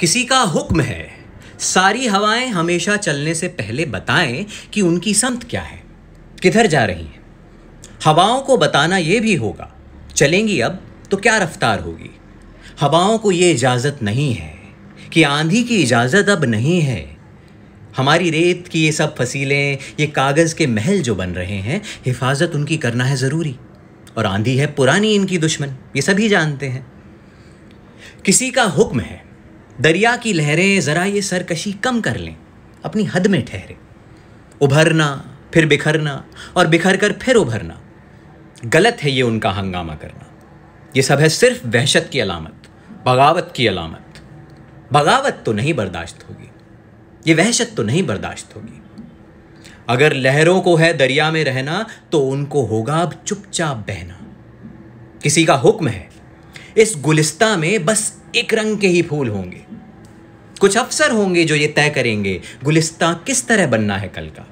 किसी का हुक्म है सारी हवाएं हमेशा चलने से पहले बताएं कि उनकी संत क्या है किधर जा रही हैं हवाओं को बताना ये भी होगा चलेंगी अब तो क्या रफ्तार होगी हवाओं को ये इजाज़त नहीं है कि आंधी की इजाज़त अब नहीं है हमारी रेत की ये सब फसीलें ये कागज़ के महल जो बन रहे हैं हिफाजत उनकी करना है ज़रूरी और आंधी है पुरानी इनकी दुश्मन ये सभी जानते हैं किसी का हुक्म है दरिया की लहरें ज़रा ये सरकशी कम कर लें अपनी हद में ठहरे उभरना फिर बिखरना और बिखर कर फिर उभरना गलत है ये उनका हंगामा करना ये सब है सिर्फ वहशत की अलामत बगावत की अलामत बगावत तो नहीं बर्दाश्त होगी ये वहशत तो नहीं बर्दाश्त होगी अगर लहरों को है दरिया में रहना तो उनको होगा अब चुपचाप बहना किसी का हुक्म है इस गुलिस्ता में बस एक रंग के ही फूल होंगे कुछ अफसर होंगे जो ये तय करेंगे गुलिस्ता किस तरह बनना है कल का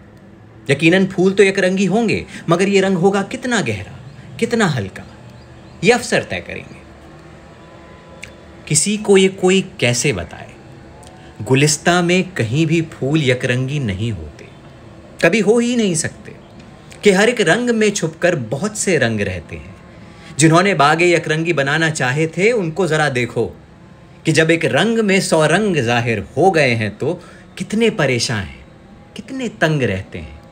यकीनन फूल तो एक रंगी होंगे मगर ये रंग होगा कितना गहरा कितना हल्का ये अफसर तय करेंगे किसी को ये कोई कैसे बताए गुलिस्ता में कहीं भी फूल यकरंगी नहीं होते कभी हो ही नहीं सकते कि हर एक रंग में छुपकर बहुत से रंग रहते हैं जिन्होंने बागे यकरंगी बनाना चाहे थे उनको ज़रा देखो कि जब एक रंग में सौ रंग जाहिर हो गए हैं तो कितने परेशान हैं कितने तंग रहते हैं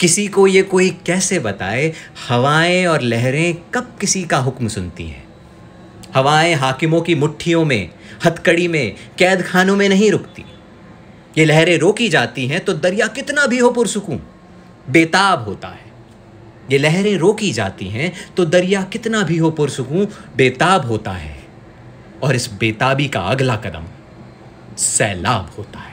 किसी को ये कोई कैसे बताए हवाएं और लहरें कब किसी का हुक्म सुनती हैं हवाएं हाकिमों की मुट्ठियों में हथकड़ी में कैद खानों में नहीं रुकती ये लहरें रोकी जाती हैं तो दरिया कितना भी हो पुरसकून बेताब होता है ये लहरें रोकी जाती हैं तो दरिया कितना भी हो पुरसकूँ बेताब होता है और इस बेताबी का अगला कदम सैलाब होता है